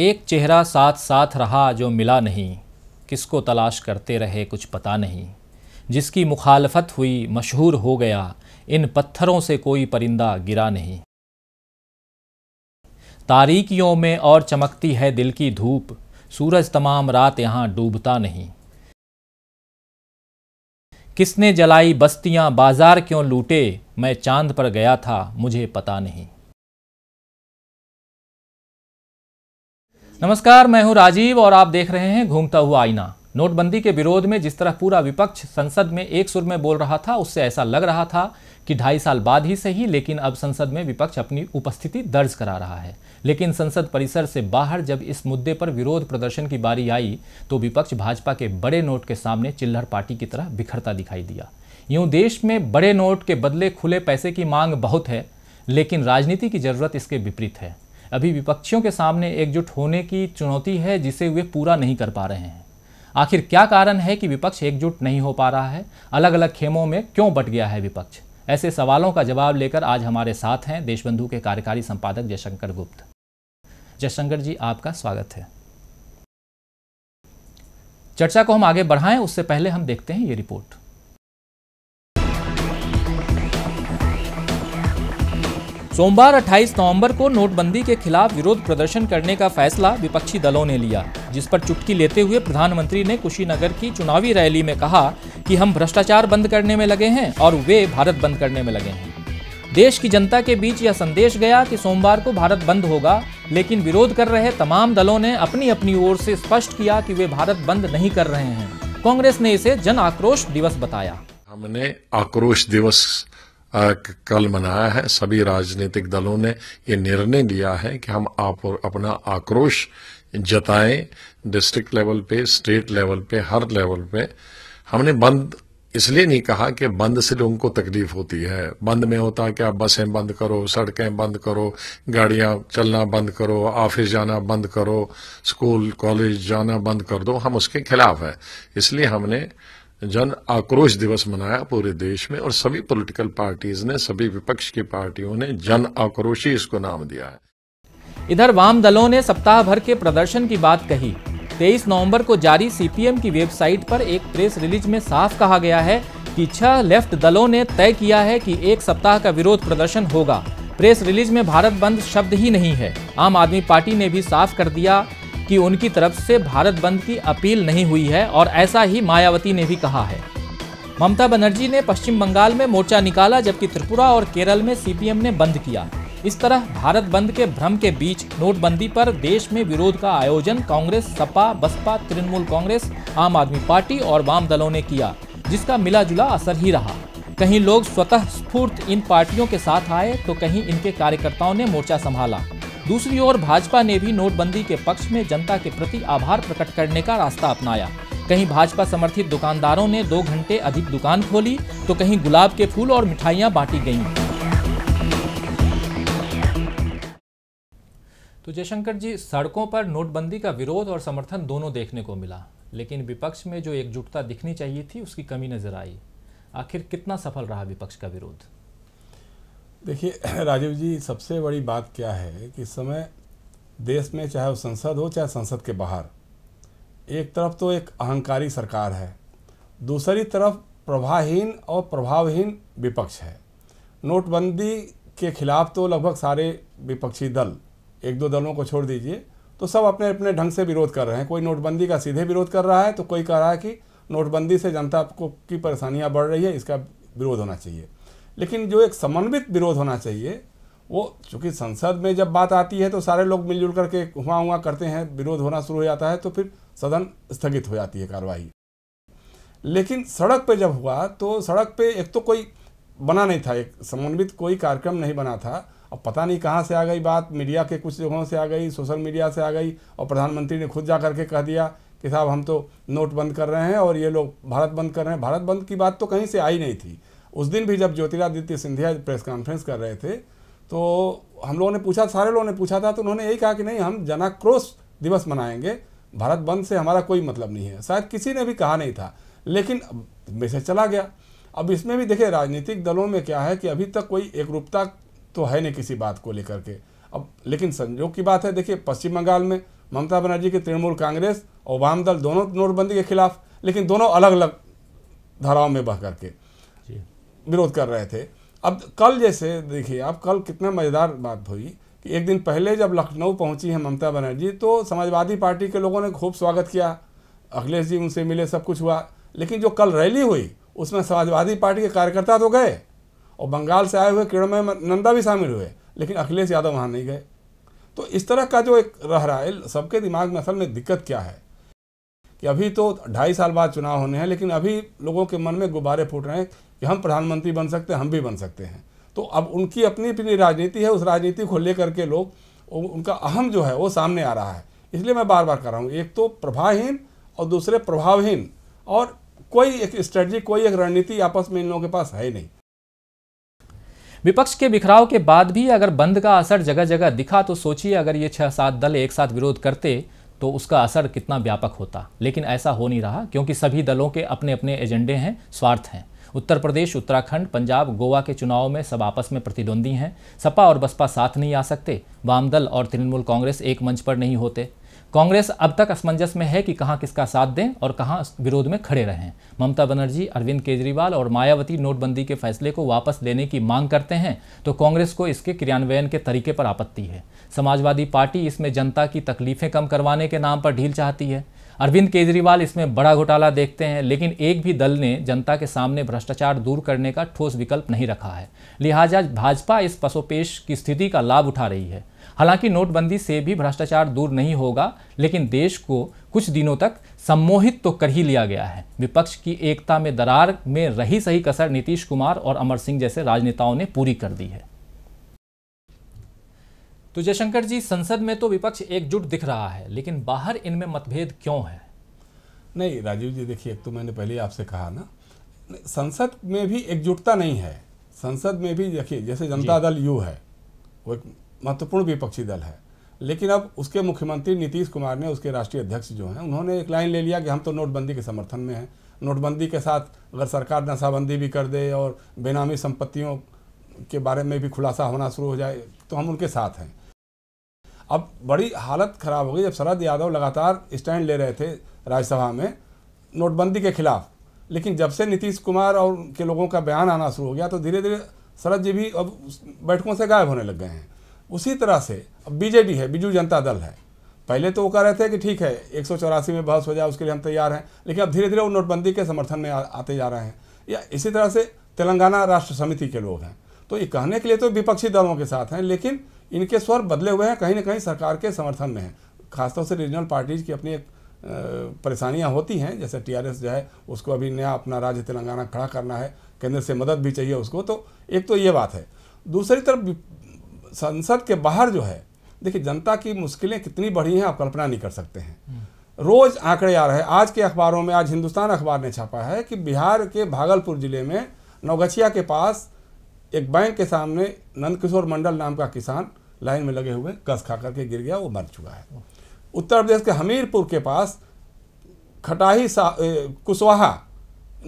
एक चेहरा साथ साथ रहा जो मिला नहीं किसको तलाश करते रहे कुछ पता नहीं जिसकी मुखालफत हुई मशहूर हो गया इन पत्थरों से कोई परिंदा गिरा नहीं तारीकियों में और चमकती है दिल की धूप सूरज तमाम रात यहाँ डूबता नहीं किसने जलाई बस्तियाँ बाजार क्यों लूटे मैं चांद पर गया था मुझे पता नहीं नमस्कार मैं हूं राजीव और आप देख रहे हैं घूमता हुआ आईना नोटबंदी के विरोध में जिस तरह पूरा विपक्ष संसद में एक सुर में बोल रहा था उससे ऐसा लग रहा था कि ढाई साल बाद ही सही लेकिन अब संसद में विपक्ष अपनी उपस्थिति दर्ज करा रहा है लेकिन संसद परिसर से बाहर जब इस मुद्दे पर विरोध प्रदर्शन की बारी आई तो विपक्ष भाजपा के बड़े नोट के सामने चिल्लर पार्टी की तरह बिखरता दिखाई दिया यूं देश में बड़े नोट के बदले खुले पैसे की मांग बहुत है लेकिन राजनीति की जरूरत इसके विपरीत है अभी विपक्षियों के सामने एकजुट होने की चुनौती है जिसे वे पूरा नहीं कर पा रहे हैं आखिर क्या कारण है कि विपक्ष एकजुट नहीं हो पा रहा है अलग अलग खेमों में क्यों बट गया है विपक्ष ऐसे सवालों का जवाब लेकर आज हमारे साथ हैं देशबंधु के कार्यकारी संपादक जयशंकर गुप्त जयशंकर जी आपका स्वागत है चर्चा को हम आगे बढ़ाएं उससे पहले हम देखते हैं ये रिपोर्ट सोमवार 28 नवंबर को नोटबंदी के खिलाफ विरोध प्रदर्शन करने का फैसला विपक्षी दलों ने लिया जिस पर चुटकी लेते हुए प्रधानमंत्री ने कुशीनगर की चुनावी रैली में कहा कि हम भ्रष्टाचार बंद करने में लगे हैं और वे भारत बंद करने में लगे हैं देश की जनता के बीच यह संदेश गया कि सोमवार को भारत बंद होगा लेकिन विरोध कर रहे तमाम दलों ने अपनी अपनी ओर से स्पष्ट किया कि वे भारत बंद नहीं कर रहे हैं कांग्रेस ने इसे जन आक्रोश दिवस बताया हमने आक्रोश दिवस कल मनाया है सभी राजनीतिक दलों ने ये निर्णय लिया है कि हम आप अपना आक्रोश जताएं डिस्ट्रिक्ट लेवल पे स्टेट लेवल पे हर लेवल पे हमने बंद इसलिए नहीं कहा कि बंद से लोगों को तकलीफ होती है बंद में होता है कि आप बसें बंद करो सड़कें बंद करो गाड़ियां चलना बंद करो ऑफिस जाना बंद करो स्कूल कॉलेज जाना बंद कर दो हम उसके खिलाफ है इसलिए हमने जन आक्रोश दिवस मनाया पूरे देश में और सभी पॉलिटिकल पार्टीज ने सभी विपक्ष की पार्टियों ने जन आक्रोशी इसको नाम दिया है इधर वाम दलों ने सप्ताह भर के प्रदर्शन की बात कही 23 नवंबर को जारी सीपीएम की वेबसाइट पर एक प्रेस रिलीज में साफ कहा गया है कि छह लेफ्ट दलों ने तय किया है कि एक सप्ताह का विरोध प्रदर्शन होगा प्रेस रिलीज में भारत बंद शब्द ही नहीं है आम आदमी पार्टी ने भी साफ कर दिया कि उनकी तरफ से भारत बंद की अपील नहीं हुई है और ऐसा ही मायावती ने भी कहा है ममता बनर्जी ने पश्चिम बंगाल में मोर्चा निकाला जबकि त्रिपुरा और केरल में सीपीएम ने बंद किया इस तरह भारत बंद के भ्रम के बीच नोटबंदी पर देश में विरोध का आयोजन कांग्रेस सपा बसपा तृणमूल कांग्रेस आम आदमी पार्टी और वाम दलों ने किया जिसका मिला जुला असर ही रहा कहीं लोग स्वतः स्फूर्त इन पार्टियों के साथ आए तो कहीं इनके कार्यकर्ताओं ने मोर्चा संभाला दूसरी ओर भाजपा ने भी नोटबंदी के पक्ष में जनता के प्रति आभार प्रकट करने का रास्ता अपनाया कहीं भाजपा समर्थित दुकानदारों ने दो घंटे अधिक दुकान खोली तो कहीं गुलाब के फूल और मिठाइयां बांटी गईं। तो जयशंकर जी सड़कों पर नोटबंदी का विरोध और समर्थन दोनों देखने को मिला लेकिन विपक्ष में जो एकजुटता दिखनी चाहिए थी उसकी कमी नजर आई आखिर कितना सफल रहा विपक्ष का विरोध देखिए राजीव जी सबसे बड़ी बात क्या है कि इस समय देश में चाहे वो संसद हो चाहे संसद के बाहर एक तरफ तो एक अहंकारी सरकार है दूसरी तरफ प्रभाहीन और प्रभावहीन विपक्ष है नोटबंदी के खिलाफ तो लगभग सारे विपक्षी दल एक दो दलों को छोड़ दीजिए तो सब अपने अपने ढंग से विरोध कर रहे हैं कोई नोटबंदी का सीधे विरोध कर रहा है तो कोई कह रहा है कि नोटबंदी से जनता को की परेशानियाँ बढ़ रही है इसका विरोध होना चाहिए लेकिन जो एक समन्वित विरोध होना चाहिए वो चूँकि संसद में जब बात आती है तो सारे लोग मिलजुल करके हुआ हुआ करते हैं विरोध होना शुरू हो जाता है तो फिर सदन स्थगित हो जाती है कार्रवाई लेकिन सड़क पे जब हुआ तो सड़क पे एक तो कोई बना नहीं था एक समन्वित कोई कार्यक्रम नहीं बना था अब पता नहीं कहाँ से आ गई बात मीडिया के कुछ जगहों से आ गई सोशल मीडिया से आ गई और प्रधानमंत्री ने खुद जा करके कह दिया कि साहब हम तो नोट बंद कर रहे हैं और ये लोग भारत बंद कर रहे हैं भारत बंद की बात तो कहीं से आई नहीं थी उस दिन भी जब ज्योतिरादित्य सिंधिया प्रेस कॉन्फ्रेंस कर रहे थे तो हम लोगों ने पूछा सारे लोगों ने पूछा था तो उन्होंने यही कहा कि नहीं हम जनाक्रोश दिवस मनाएंगे भारत बंद से हमारा कोई मतलब नहीं है शायद किसी ने भी कहा नहीं था लेकिन मैसेज चला गया अब इसमें भी देखिए राजनीतिक दलों में क्या है कि अभी तक कोई एकरूपता तो है नहीं किसी बात को लेकर के अब लेकिन संयोग की बात है देखिए पश्चिम बंगाल में ममता बनर्जी की तृणमूल कांग्रेस और वाम दल दोनों नोटबंदी के खिलाफ लेकिन दोनों अलग अलग धाराओं में बह करके विरोध कर रहे थे अब कल जैसे देखिए आप कल कितना मज़ेदार बात हुई कि एक दिन पहले जब लखनऊ पहुंची हैं ममता बनर्जी तो समाजवादी पार्टी के लोगों ने खूब स्वागत किया अखिलेश जी उनसे मिले सब कुछ हुआ लेकिन जो कल रैली हुई उसमें समाजवादी पार्टी के कार्यकर्ता तो गए और बंगाल से आए हुए किरणमय नंदा भी शामिल हुए लेकिन अखिलेश यादव वहाँ नहीं गए तो इस तरह का जो एक रह रहा है सबके दिमाग में असल में दिक्कत क्या है कि अभी तो ढाई साल बाद चुनाव होने हैं लेकिन अभी लोगों के मन में गुब्बारे फूट रहे हैं कि हम प्रधानमंत्री बन सकते हैं हम भी बन सकते हैं तो अब उनकी अपनी अपनी राजनीति है उस राजनीति को लेकर के लोग उनका अहम जो है वो सामने आ रहा है इसलिए मैं बार बार कर रहा हूँ एक तो प्रभाहीन और दूसरे प्रभावहीन और कोई एक स्ट्रेटजी कोई एक रणनीति आपस में इन लोगों के पास है ही नहीं विपक्ष के बिखराव के बाद भी अगर बंद का असर जगह जगह दिखा तो सोचिए अगर ये छह सात दल एक साथ विरोध करते तो उसका असर कितना व्यापक होता लेकिन ऐसा हो नहीं रहा क्योंकि सभी दलों के अपने अपने एजेंडे हैं स्वार्थ हैं उत्तर प्रदेश उत्तराखंड पंजाब गोवा के चुनाव में सब आपस में प्रतिद्वंदी हैं सपा और बसपा साथ नहीं आ सकते वामदल और तृणमूल कांग्रेस एक मंच पर नहीं होते कांग्रेस अब तक असमंजस में है कि कहां किसका साथ दें और कहां विरोध में खड़े रहें ममता बनर्जी अरविंद केजरीवाल और मायावती नोटबंदी के फैसले को वापस लेने की मांग करते हैं तो कांग्रेस को इसके क्रियान्वयन के तरीके पर आपत्ति है समाजवादी पार्टी इसमें जनता की तकलीफें कम करवाने के नाम पर ढील चाहती है अरविंद केजरीवाल इसमें बड़ा घोटाला देखते हैं लेकिन एक भी दल ने जनता के सामने भ्रष्टाचार दूर करने का ठोस विकल्प नहीं रखा है लिहाजा भाजपा इस पसोपेश की स्थिति का लाभ उठा रही है हालांकि नोटबंदी से भी भ्रष्टाचार दूर नहीं होगा लेकिन देश को कुछ दिनों तक सम्मोहित तो कर ही लिया गया है विपक्ष की एकता में दरार में रही सही कसर नीतीश कुमार और अमर सिंह जैसे राजनेताओं ने पूरी कर दी है तो जयशंकर जी संसद में तो विपक्ष एकजुट दिख रहा है लेकिन बाहर इनमें मतभेद क्यों है नहीं राजीव जी देखिए एक तो मैंने पहले आपसे कहा ना संसद में भी एकजुटता नहीं है संसद में भी देखिए जैसे जनता दल यू है वो एक महत्वपूर्ण विपक्षी दल है लेकिन अब उसके मुख्यमंत्री नीतीश कुमार ने उसके राष्ट्रीय अध्यक्ष जो हैं उन्होंने एक लाइन ले लिया कि हम तो नोटबंदी के समर्थन में हैं नोटबंदी के साथ अगर सरकार नशाबंदी भी कर दे और बेनामी संपत्तियों के बारे में भी खुलासा होना शुरू हो जाए तो हम उनके साथ हैं अब बड़ी हालत ख़राब हो गई जब शरद यादव लगातार स्टैंड ले रहे थे राज्यसभा में नोटबंदी के खिलाफ लेकिन जब से नीतीश कुमार और के लोगों का बयान आना शुरू हो गया तो धीरे धीरे शरद जी भी अब बैठकों से गायब होने लग गए हैं उसी तरह से अब बीजेपी है बीजू जनता दल है पहले तो वो कह रहे थे कि ठीक है एक में बहस हो जाए उसके लिए हम तैयार हैं लेकिन अब धीरे धीरे वो नोटबंदी के समर्थन में आते जा रहे हैं या इसी तरह से तेलंगाना राष्ट्र समिति के लोग हैं तो ये कहने के लिए तो विपक्षी दलों के साथ हैं लेकिन इनके स्वर बदले हुए हैं कहीं ना कहीं सरकार के समर्थन में है खासतौर से रीजनल पार्टीज की अपनी एक परेशानियां होती हैं जैसे टीआरएस जो है उसको अभी नया अपना राज्य तेलंगाना खड़ा करना है केंद्र से मदद भी चाहिए उसको तो एक तो ये बात है दूसरी तरफ संसद के बाहर जो है देखिए जनता की मुश्किलें कितनी बढ़ी हैं आप कल्पना नहीं कर सकते हैं हम्म। रोज़ आंकड़े आ रहे हैं आज के अखबारों में आज हिंदुस्तान अखबार ने छापा है कि बिहार के भागलपुर जिले में नवगछिया के पास एक बैंक के सामने नंदकिशोर मंडल नाम का किसान लाइन में लगे हुए गस खा करके गिर गया वो मर चुका है उत्तर प्रदेश के हमीरपुर के पास खटाही कुशवाहा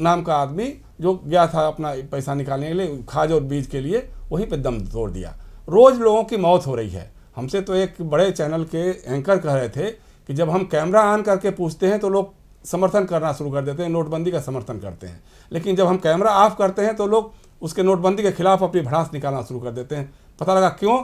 नाम का आदमी जो गया था अपना पैसा निकालने के लिए खाज और बीज के लिए वहीं पर दम तोड़ दिया रोज़ लोगों की मौत हो रही है हमसे तो एक बड़े चैनल के एंकर कह रहे थे कि जब हम कैमरा ऑन करके पूछते हैं तो लोग समर्थन करना शुरू कर देते हैं नोटबंदी का समर्थन करते हैं लेकिन जब हम कैमरा ऑफ करते हैं तो लोग उसके नोटबंदी के खिलाफ अपनी भड़ास निकालना शुरू कर देते हैं पता लगा क्यों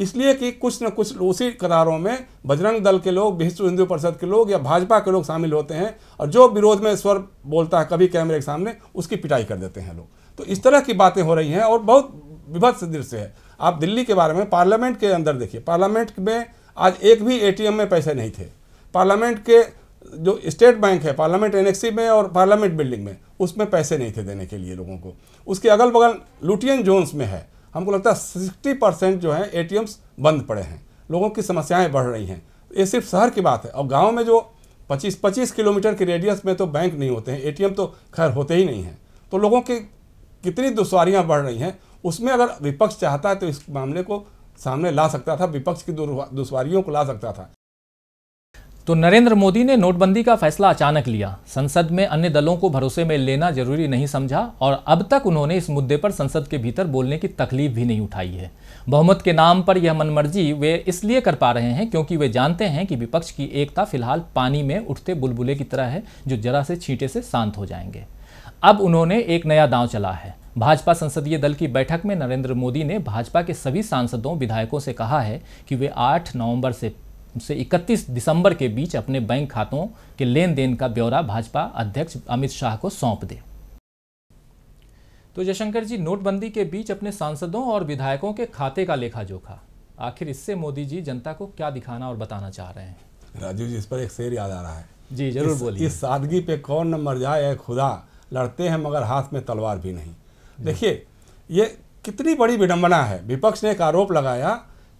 इसलिए कि कुछ न कुछ उसी करारों में बजरंग दल के लोग विश्व हिंदू परिषद के लोग या भाजपा के लोग शामिल होते हैं और जो विरोध में स्वर बोलता है कभी कैमरे के सामने उसकी पिटाई कर देते हैं लोग तो इस तरह की बातें हो रही हैं और बहुत विभत्स दृश्य है आप दिल्ली के बारे में पार्लियामेंट के अंदर देखिए पार्लियामेंट में आज एक भी ए में पैसे नहीं थे पार्लियामेंट के जो स्टेट बैंक है पार्लियामेंट एनएक्सी में और पार्लियामेंट बिल्डिंग में उसमें पैसे नहीं थे देने के लिए लोगों को उसके अगल बगल लुटियन जोन्स में है हमको लगता है सिक्सटी परसेंट जो है ए बंद पड़े हैं लोगों की समस्याएं बढ़ रही हैं ये सिर्फ शहर की बात है और गाँव में जो पच्चीस पच्चीस किलोमीटर के रेडियस में तो बैंक नहीं होते हैं ए तो खैर होते ही नहीं हैं तो लोगों की कितनी दुशारियाँ बढ़ रही हैं उसमें अगर विपक्ष चाहता है तो इस मामले को सामने ला सकता था विपक्ष की दुशारियों को ला सकता था तो नरेंद्र मोदी ने नोटबंदी का फैसला अचानक लिया संसद में अन्य दलों को भरोसे में लेना जरूरी नहीं समझा और अब तक उन्होंने इस मुद्दे पर संसद के भीतर बोलने की तकलीफ भी नहीं उठाई है बहुमत के नाम पर यह मनमर्जी वे इसलिए कर पा रहे हैं क्योंकि वे जानते हैं कि विपक्ष की एकता फिलहाल पानी में उठते बुलबुले की तरह है जो जरा से छींटे से शांत हो जाएंगे अब उन्होंने एक नया दांव चला है भाजपा संसदीय दल की बैठक में नरेंद्र मोदी ने भाजपा के सभी सांसदों विधायकों से कहा है कि वे 8 नवंबर से से 31 दिसंबर के बीच अपने बैंक खातों के लेन देन का ब्यौरा भाजपा अध्यक्ष अमित शाह को सौंप दे तो जयशंकर जी नोटबंदी के बीच अपने सांसदों और विधायकों के खाते का लेखा जोखा आखिर इससे मोदी जी जनता को क्या दिखाना और बताना चाह रहे हैं राजीव जी इस पर एक शेर याद आ रहा है जी जरूर बोलिए इस सादगी पे कौन न मर जाए खुदा लड़ते हैं मगर हाथ में तलवार भी नहीं देखिए ये कितनी बड़ी विडंबना है विपक्ष ने एक आरोप लगाया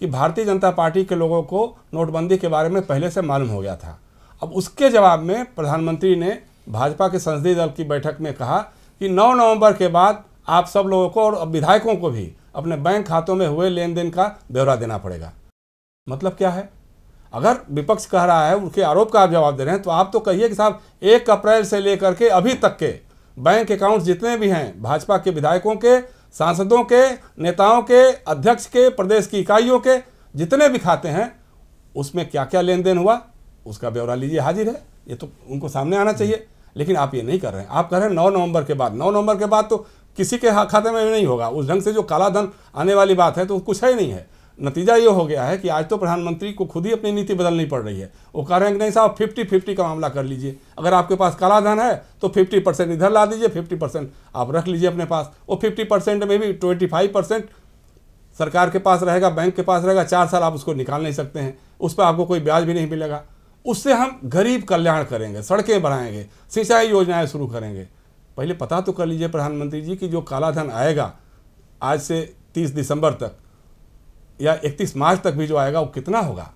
कि भारतीय जनता पार्टी के लोगों को नोटबंदी के बारे में पहले से मालूम हो गया था अब उसके जवाब में प्रधानमंत्री ने भाजपा के संसदीय दल की बैठक में कहा कि 9 नवंबर के बाद आप सब लोगों को और विधायकों को भी अपने बैंक खातों में हुए लेन देन का ब्यौरा देना पड़ेगा मतलब क्या है अगर विपक्ष कह रहा है उनके आरोप का आप जवाब दे रहे हैं तो आप तो कहिए कि साहब एक अप्रैल से लेकर के अभी तक के बैंक अकाउंट्स जितने भी हैं भाजपा के विधायकों के सांसदों के नेताओं के अध्यक्ष के प्रदेश की इकाइयों के जितने भी खाते हैं उसमें क्या क्या लेन देन हुआ उसका ब्यौरा लीजिए हाजिर है ये तो उनको सामने आना चाहिए लेकिन आप ये नहीं कर रहे हैं आप कह रहे हैं नौ नवंबर के बाद नौ नवंबर के बाद तो किसी के खाते में नहीं होगा उस ढंग से जो काला धन आने वाली बात है तो कुछ है ही नहीं है नतीजा ये हो गया है कि आज तो प्रधानमंत्री को खुद ही अपनी नीति बदलनी पड़ रही है वो कह रहे हैं कि नहीं साहब फिफ्टी फिफ्टी का मामला कर लीजिए अगर आपके पास काला धन है तो फिफ्टी परसेंट इधर ला दीजिए फिफ्टी परसेंट आप रख लीजिए अपने पास वो फिफ्टी परसेंट में भी ट्वेंटी फाइव परसेंट सरकार के पास रहेगा बैंक के पास रहेगा चार साल आप उसको निकाल नहीं सकते हैं उस पर आपको कोई ब्याज भी नहीं मिलेगा उससे हम गरीब कल्याण करेंगे सड़कें बढ़ाएंगे सिंचाई योजनाएं शुरू करेंगे पहले पता तो कर लीजिए प्रधानमंत्री जी कि जो काला धन आएगा आज से तीस दिसंबर तक या 31 मार्च तक भी जो आएगा वो कितना होगा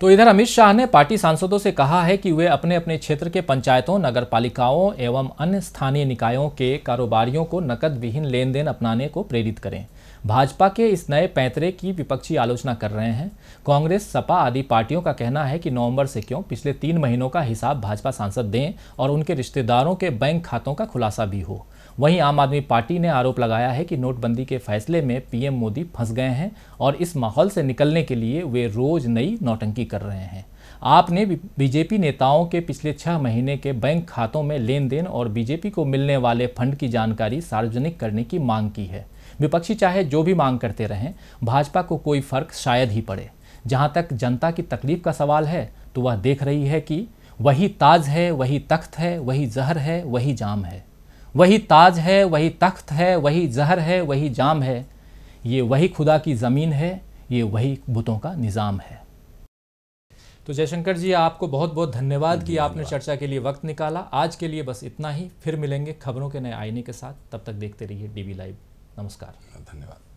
तो इधर अमित शाह ने पार्टी सांसदों से कहा है कि वे अपने अपने क्षेत्र के पंचायतों नगर पालिकाओं एवं अन्य स्थानीय निकायों के कारोबारियों को नकद विहीन लेन देन अपनाने को प्रेरित करें भाजपा के इस नए पैंतरे की विपक्षी आलोचना कर रहे हैं कांग्रेस सपा आदि पार्टियों का कहना है कि नवंबर से क्यों पिछले तीन महीनों का हिसाब भाजपा सांसद दें और उनके रिश्तेदारों के बैंक खातों का खुलासा भी हो वहीं आम आदमी पार्टी ने आरोप लगाया है कि नोटबंदी के फैसले में पीएम मोदी फंस गए हैं और इस माहौल से निकलने के लिए वे रोज नई नौटंकी कर रहे हैं आपने बीजेपी नेताओं के पिछले छह महीने के बैंक खातों में लेन देन और बीजेपी को मिलने वाले फंड की जानकारी सार्वजनिक करने की मांग की है विपक्षी चाहे जो भी मांग करते रहें भाजपा को कोई फर्क शायद ही पड़े जहां तक जनता की तकलीफ का सवाल है तो वह देख रही है कि वही ताज है वही तख्त है वही जहर है वही जाम है वही ताज है वही तख्त है वही जहर है वही जाम है ये वही खुदा की ज़मीन है ये वही बुतों का निज़ाम है तो जयशंकर जी आपको बहुत बहुत धन्यवाद कि आपने चर्चा के लिए वक्त निकाला आज के लिए बस इतना ही फिर मिलेंगे खबरों के नए आईने के साथ तब तक देखते रहिए डीबी लाइव नमस्कार धन्यवाद